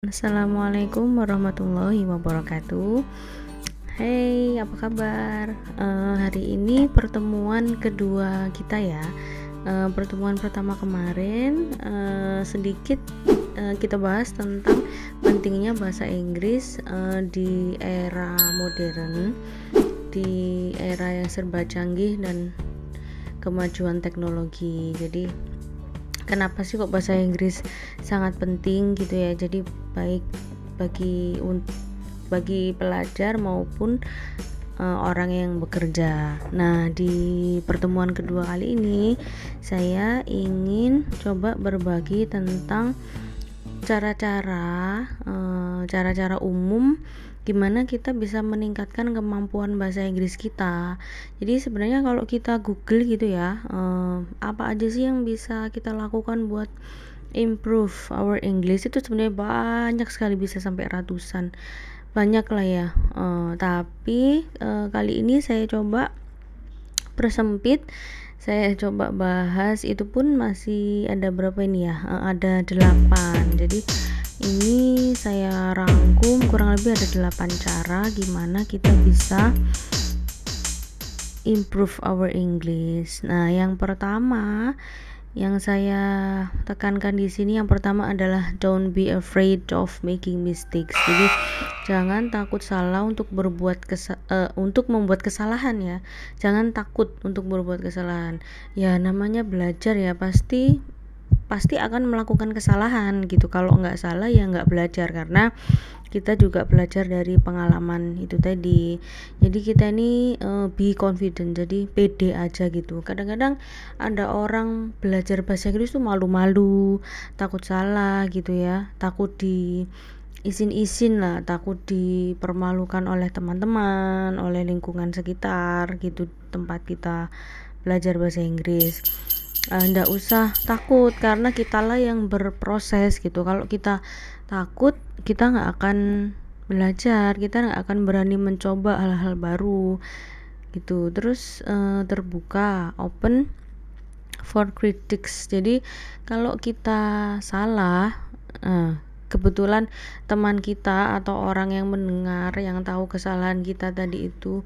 Assalamualaikum warahmatullahi wabarakatuh. Hey, apa kabar? Uh, hari ini pertemuan kedua kita ya. Uh, pertemuan pertama kemarin uh, sedikit uh, kita bahas tentang pentingnya bahasa Inggris uh, di era modern, di era yang serba canggih dan kemajuan teknologi. Jadi kenapa sih kok bahasa Inggris sangat penting gitu ya jadi baik bagi bagi pelajar maupun uh, orang yang bekerja. Nah, di pertemuan kedua kali ini saya ingin coba berbagi tentang cara-cara eh, cara-cara uh, cara -cara umum gimana kita bisa meningkatkan kemampuan bahasa Inggris kita. Jadi sebenarnya kalau kita Google gitu ya, eh, apa aja sih yang bisa kita lakukan buat improve our English itu sebenarnya banyak sekali bisa sampai ratusan. Banyak lah ya. Uh, tapi uh, kali ini saya coba persempit saya coba bahas itu pun masih ada berapa ini ya ada delapan. jadi ini saya rangkum kurang lebih ada 8 cara gimana kita bisa improve our English. Nah, yang pertama yang saya tekankan di sini yang pertama adalah don't be afraid of making mistakes. Jadi jangan takut salah untuk berbuat uh, untuk membuat kesalahan ya. Jangan takut untuk berbuat kesalahan. Ya namanya belajar ya pasti pasti akan melakukan kesalahan gitu kalau nggak salah ya nggak belajar karena kita juga belajar dari pengalaman itu tadi jadi kita ini uh, be confident jadi pede aja gitu kadang-kadang ada orang belajar bahasa Inggris tuh malu-malu takut salah gitu ya takut di izin-izin lah takut dipermalukan oleh teman-teman oleh lingkungan sekitar gitu tempat kita belajar bahasa Inggris Eh, ndak usah takut karena kita lah yang berproses gitu kalau kita takut kita nggak akan belajar kita nggak akan berani mencoba hal-hal baru gitu terus uh, terbuka open for critics jadi kalau kita salah uh, kebetulan teman kita atau orang yang mendengar yang tahu kesalahan kita tadi itu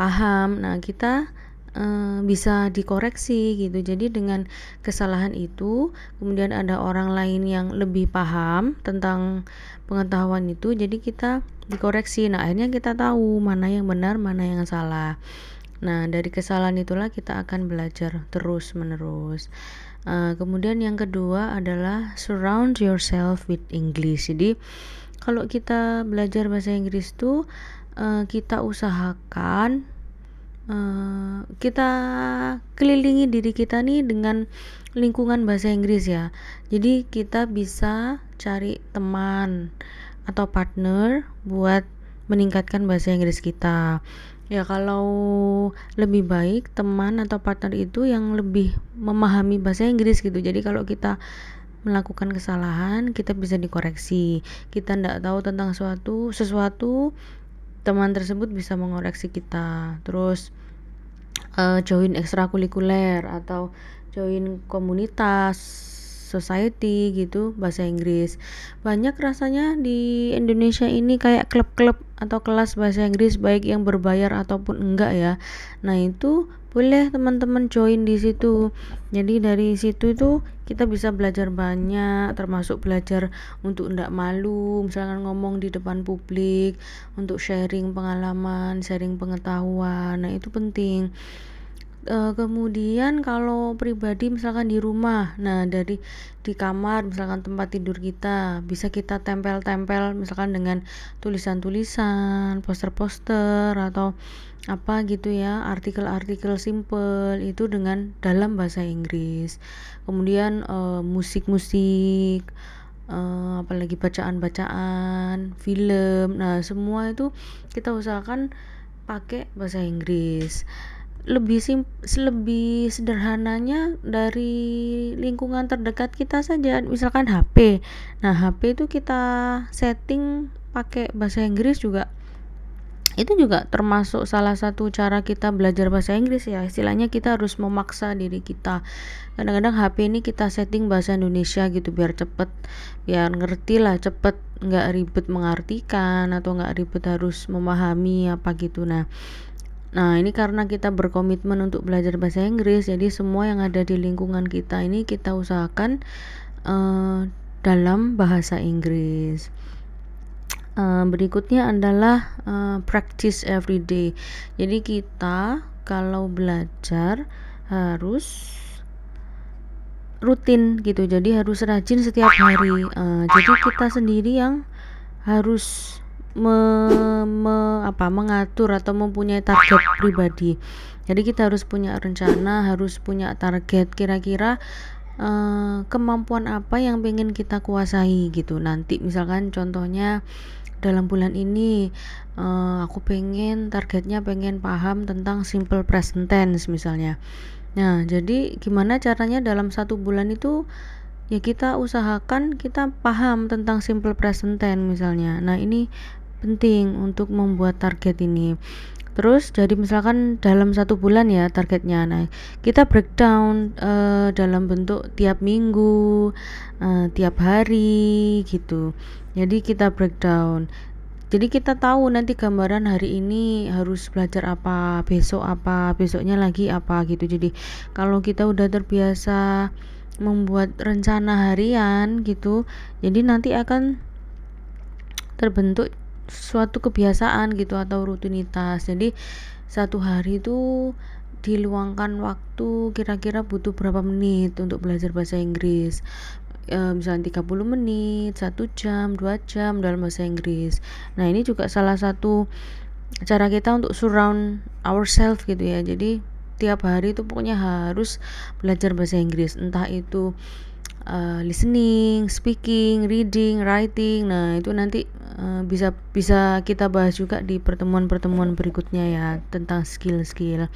paham nah kita e, bisa dikoreksi gitu. Jadi dengan kesalahan itu kemudian ada orang lain yang lebih paham tentang pengetahuan itu jadi kita dikoreksi. Nah, akhirnya kita tahu mana yang benar, mana yang salah. Nah, dari kesalahan itulah kita akan belajar terus-menerus. Uh, eh, kemudian yang kedua adalah surround yourself with English. Jadi, kalau kita belajar bahasa Inggris itu eh, kita usahakan Eh, kita kelilingi diri kita nih dengan lingkungan bahasa Inggris ya. Jadi kita bisa cari teman atau partner buat meningkatkan bahasa Inggris kita. Ya kalau lebih baik teman atau partner itu yang lebih memahami bahasa Inggris gitu. Jadi kalau kita melakukan kesalahan kita bisa dikoreksi kita tidak tahu tentang suatu sesuatu teman tersebut bisa mengoreksi kita terus uh, join ekstrakurikuler atau join komunitas society gitu bahasa Inggris banyak rasanya di Indonesia ini kayak klub-klub atau kelas bahasa Inggris baik yang berbayar ataupun enggak ya. Nah, itu boleh teman-teman join di situ. Jadi dari situ itu kita bisa belajar banyak termasuk belajar untuk enggak malu, misalkan ngomong di depan publik, untuk sharing pengalaman, sharing pengetahuan. Nah, itu penting. Eh, kemudian kalau pribadi misalkan di rumah nah dari di kamar misalkan tempat tidur kita bisa kita tempel-tempel misalkan dengan tulisan-tulisan poster-poster atau apa gitu ya artikel-artikel simple itu dengan dalam bahasa Inggris kemudian eh, musik-musik e, uh, apalagi bacaan-bacaan film nah semua itu kita usahakan pakai bahasa Inggris lebih sim lebih sederhananya dari lingkungan terdekat kita saja misalkan HP nah HP itu kita setting pakai bahasa Inggris juga itu juga termasuk salah satu cara kita belajar bahasa Inggris ya istilahnya kita harus memaksa diri kita kadang-kadang HP ini kita setting bahasa Indonesia gitu biar cepet biar ngerti lah cepet nggak ribet mengartikan atau nggak ribet harus memahami apa gitu nah Nah, ini karena kita berkomitmen untuk belajar bahasa Inggris, jadi semua yang ada di lingkungan kita ini kita usahakan uh, dalam bahasa Inggris. Uh, berikutnya adalah uh, practice every day. Jadi kita kalau belajar harus rutin gitu. Jadi harus rajin setiap hari. Uh, jadi kita sendiri yang harus me, me, apa mengatur atau mempunyai target pribadi. Jadi kita harus punya rencana, harus punya target kira-kira uh, kemampuan apa yang ingin kita kuasai gitu. Nanti misalkan contohnya dalam bulan ini uh, aku pengen targetnya pengen paham tentang simple present tense misalnya. Nah, jadi gimana caranya dalam satu bulan itu ya kita usahakan kita paham tentang simple present tense misalnya. Nah, ini penting untuk membuat target ini terus jadi misalkan dalam satu bulan ya targetnya nah kita breakdown uh, dalam bentuk tiap minggu uh, tiap hari gitu jadi kita breakdown jadi kita tahu nanti gambaran hari ini harus belajar apa besok apa besoknya lagi apa gitu jadi kalau kita udah terbiasa membuat rencana harian gitu jadi nanti akan terbentuk suatu kebiasaan gitu atau rutinitas jadi satu hari itu diluangkan waktu kira-kira butuh berapa menit untuk belajar bahasa Inggris e, misalnya 30 menit, satu jam, dua jam dalam bahasa Inggris. Nah, ini juga salah satu cara kita untuk surround ourselves gitu ya. Jadi tiap hari itu pokoknya harus belajar bahasa Inggris, entah itu uh, listening, speaking, reading, writing. Nah, itu nanti uh, bisa bisa kita bahas juga di pertemuan-pertemuan berikutnya ya tentang skill-skill.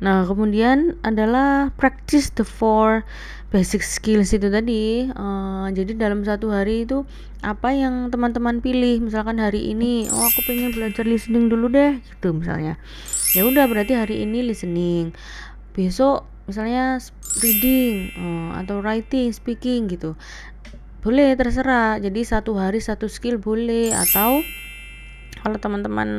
Nah, kemudian adalah practice the four basic skills itu tadi. Uh, jadi dalam satu hari itu apa yang teman-teman pilih? Misalkan hari ini, oh aku pengen belajar listening dulu deh, gitu misalnya. Ya udah berarti hari ini listening. Besok misalnya reading oh, atau writing, speaking gitu. Boleh terserah. Jadi satu hari satu skill boleh atau kalau teman-teman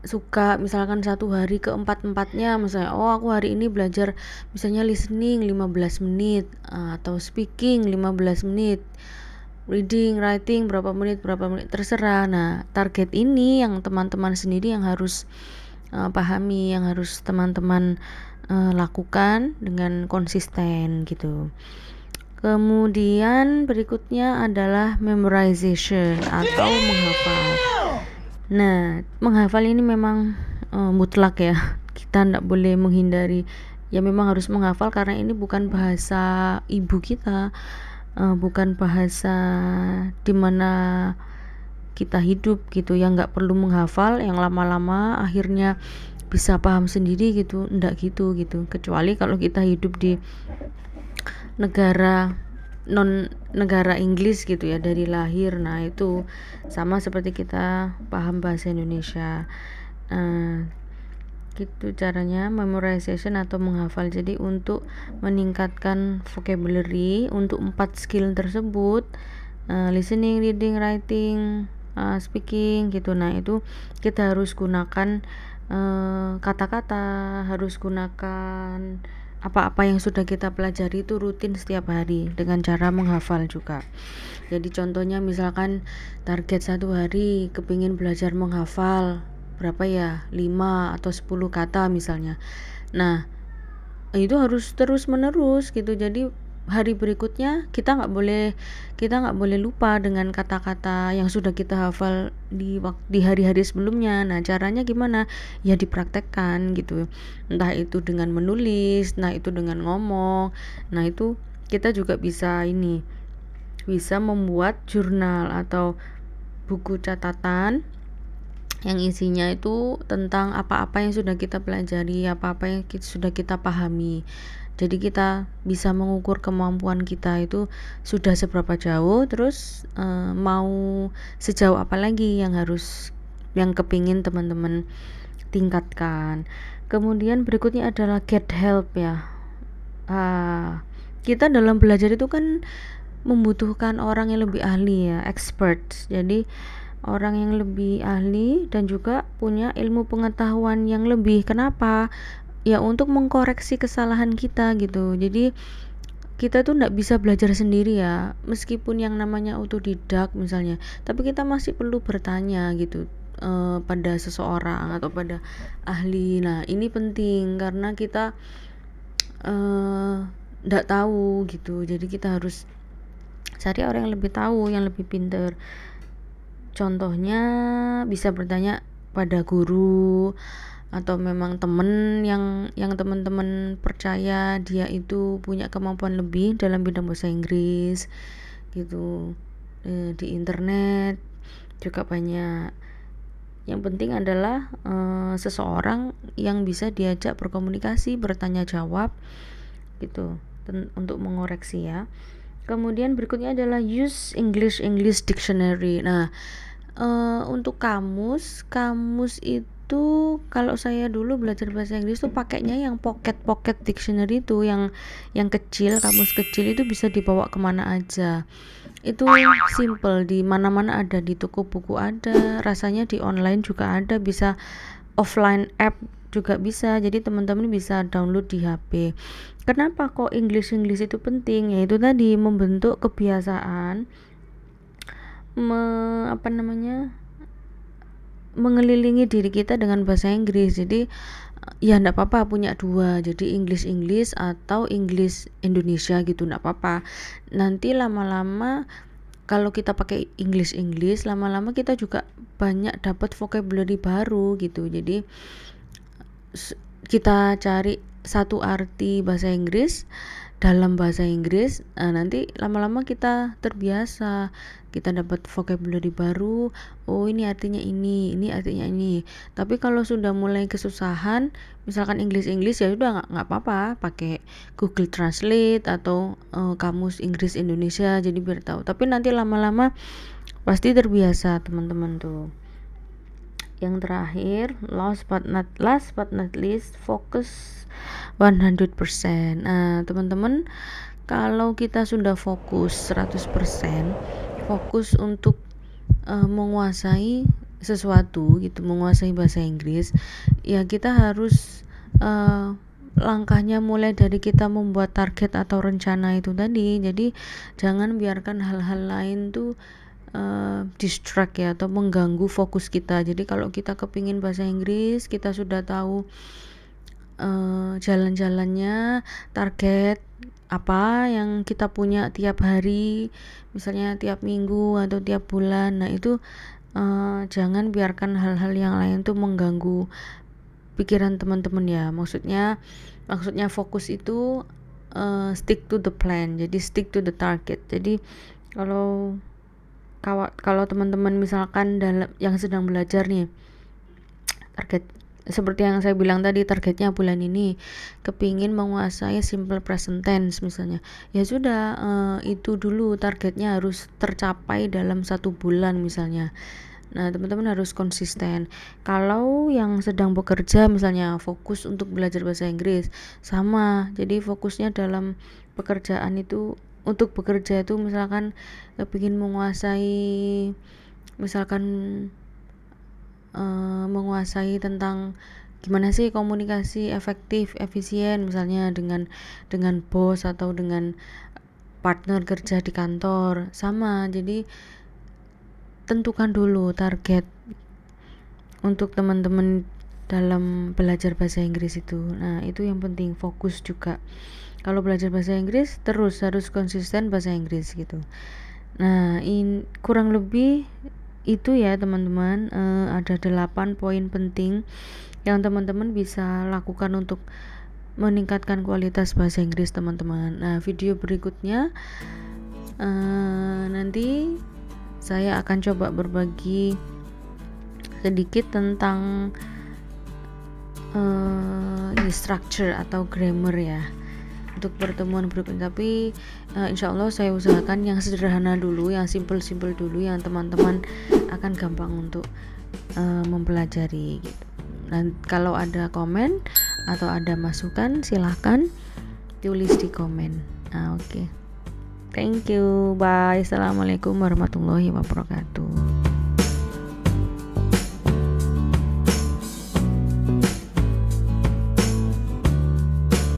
suka misalkan satu hari keempat empatnya misalnya oh aku hari ini belajar misalnya listening 15 menit eh, atau speaking 15 menit reading writing berapa menit berapa menit terserah nah target ini yang teman-teman sendiri yang harus uh, pahami yang harus teman-teman uh, lakukan dengan konsisten gitu. Kemudian berikutnya adalah memorization atau menghafal. Nah, menghafal ini memang uh, mutlak ya. Kita tidak boleh menghindari. Ya memang harus menghafal karena ini bukan bahasa ibu kita, uh, bukan bahasa di mana kita hidup gitu. Yang nggak perlu menghafal, yang lama-lama akhirnya bisa paham sendiri gitu ndak gitu gitu kecuali kalau kita hidup di negara non negara Inggris gitu ya dari lahir nah itu sama seperti kita paham bahasa Indonesia nah, gitu caranya memorization atau menghafal jadi untuk meningkatkan vocabulary untuk empat skill tersebut uh, listening reading writing uh, speaking gitu nah itu kita harus gunakan Eh, kata-kata harus gunakan apa-apa yang sudah kita pelajari itu rutin setiap hari dengan cara menghafal juga. Jadi contohnya misalkan target satu hari kepingin belajar menghafal berapa ya 5 atau 10 kata misalnya. Nah itu harus terus menerus gitu jadi hari berikutnya kita nggak boleh kita nggak boleh lupa dengan kata-kata yang sudah kita hafal di di hari-hari sebelumnya nah caranya gimana ya dipraktekkan gitu entah itu dengan menulis nah itu dengan ngomong nah itu kita juga bisa ini bisa membuat jurnal atau buku catatan yang isinya itu tentang apa-apa yang sudah kita pelajari, apa-apa yang kita, sudah kita pahami jadi kita bisa mengukur kemampuan kita itu sudah seberapa jauh terus e, mau sejauh apa lagi yang harus yang kepingin teman-teman tingkatkan kemudian berikutnya adalah get help ya e, kita dalam belajar itu kan membutuhkan orang yang lebih ahli ya expert jadi orang yang lebih ahli dan juga punya ilmu pengetahuan yang lebih kenapa ya untuk mengkoreksi kesalahan kita gitu jadi kita tuh nggak bisa belajar sendiri ya meskipun yang namanya autodidak misalnya tapi kita masih perlu bertanya gitu eh, pada seseorang atau pada ahli nah ini penting karena kita eh, nggak eh, tahu gitu jadi kita harus cari orang yang lebih tahu yang lebih pinter contohnya bisa bertanya pada guru atau memang temen yang yang teman-teman percaya dia itu punya kemampuan lebih dalam bidang bahasa Inggris gitu e, di internet juga banyak yang penting adalah e, seseorang yang bisa diajak berkomunikasi bertanya jawab gitu untuk mengoreksi ya kemudian berikutnya adalah use English English Dictionary nah eh, untuk kamus kamus itu itu kalau saya dulu belajar bahasa Inggris tuh pakainya yang pocket-pocket dictionary itu yang yang kecil, kamus kecil itu bisa dibawa kemana aja. Itu simple di mana-mana ada di toko buku ada, rasanya di online juga ada, bisa offline app juga bisa. Jadi teman-teman bisa download di HP. Kenapa kok English English itu penting? Yaitu tadi membentuk kebiasaan me, apa namanya? mengelilingi diri kita dengan bahasa Inggris jadi ya enggak apa-apa punya dua jadi Inggris-Inggris atau Inggris Indonesia gitu enggak apa-apa nanti lama-lama kalau kita pakai Inggris-Inggris lama-lama kita juga banyak dapat vocabulary baru gitu jadi kita cari satu arti bahasa Inggris dalam bahasa Inggris nah, nanti lama-lama kita terbiasa kita dapat vocabulary baru oh ini artinya ini ini artinya ini tapi kalau sudah mulai kesusahan misalkan Inggris Inggris ya udah nggak apa-apa pakai Google Translate atau uh, kamus Inggris Indonesia jadi biar tahu tapi nanti lama-lama pasti terbiasa teman-teman tuh yang terakhir last but not last but not least fokus 100% nah eh, teman-teman kalau kita sudah fokus 100% fokus untuk uh, menguasai sesuatu gitu menguasai bahasa Inggris ya kita harus uh, langkahnya mulai dari kita membuat target atau rencana itu tadi jadi jangan biarkan hal-hal lain tuh Eh, distract ya atau mengganggu fokus kita. Jadi kalau kita kepingin bahasa Inggris, kita sudah tahu uh, jalan-jalannya, target apa yang kita punya tiap hari, misalnya tiap minggu atau tiap bulan. Nah itu uh, jangan biarkan hal-hal yang lain tuh mengganggu pikiran teman-teman ya. Maksudnya maksudnya fokus itu uh, stick to the plan. Jadi stick to the target. Jadi kalau kalau kalau teman-teman misalkan dalam yang sedang belajar nih target seperti yang saya bilang tadi targetnya bulan ini kepingin menguasai simple present tense misalnya ya sudah uh, itu dulu targetnya harus tercapai dalam satu bulan misalnya Nah, teman-teman harus konsisten. Kalau yang sedang bekerja misalnya fokus untuk belajar bahasa Inggris, sama. Jadi fokusnya dalam pekerjaan itu untuk bekerja itu misalkan ingin menguasai misalkan uh, menguasai tentang gimana sih komunikasi efektif efisien misalnya dengan dengan bos atau dengan partner kerja di kantor sama jadi tentukan dulu target untuk teman-teman dalam belajar bahasa Inggris itu nah itu yang penting fokus juga kalau belajar bahasa Inggris terus harus konsisten bahasa Inggris gitu nah in, kurang lebih itu ya teman-teman uh, ada delapan poin penting yang teman-teman bisa lakukan untuk meningkatkan kualitas bahasa Inggris teman-teman nah video berikutnya uh, nanti saya akan coba berbagi sedikit tentang uh, structure atau grammar ya untuk pertemuan berikutnya tapi uh, eh, insya Allah saya usahakan yang sederhana dulu yang simple-simple dulu yang teman-teman akan gampang untuk uh, mempelajari gitu dan kalau ada komen atau ada masukan silahkan tulis di komen nah, oke okay. thank you bye assalamualaikum warahmatullahi wabarakatuh